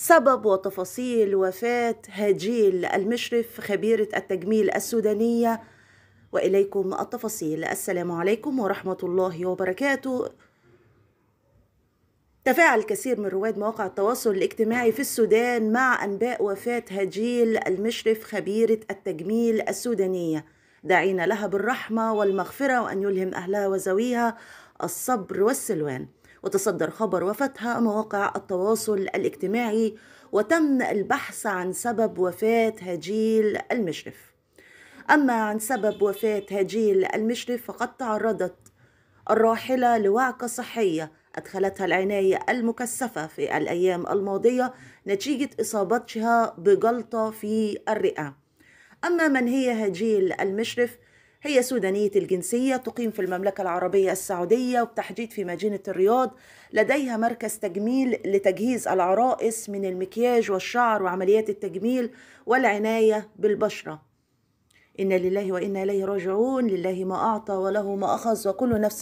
سبب وتفاصيل وفاة هاجيل المشرف خبيرة التجميل السودانية وإليكم التفاصيل السلام عليكم ورحمة الله وبركاته تفاعل كثير من رواد مواقع التواصل الاجتماعي في السودان مع أنباء وفاة هاجيل المشرف خبيرة التجميل السودانية دعينا لها بالرحمة والمغفرة وأن يلهم أهلها وزويها الصبر والسلوان وتصدر خبر وفاتها مواقع التواصل الاجتماعي وتم البحث عن سبب وفاة هجيل المشرف أما عن سبب وفاة هجيل المشرف فقد تعرضت الراحلة لوعكة صحية أدخلتها العناية المكثفة في الأيام الماضية نتيجة إصابتها بجلطة في الرئة أما من هي هجيل المشرف هي سودانية الجنسية تقيم في المملكة العربية السعودية وبتحديد في مدينة الرياض لديها مركز تجميل لتجهيز العرائس من المكياج والشعر وعمليات التجميل والعناية بالبشرة إنا لله وإنا إليه راجعون لله ما أعطى وله ما أخذ وكل نفس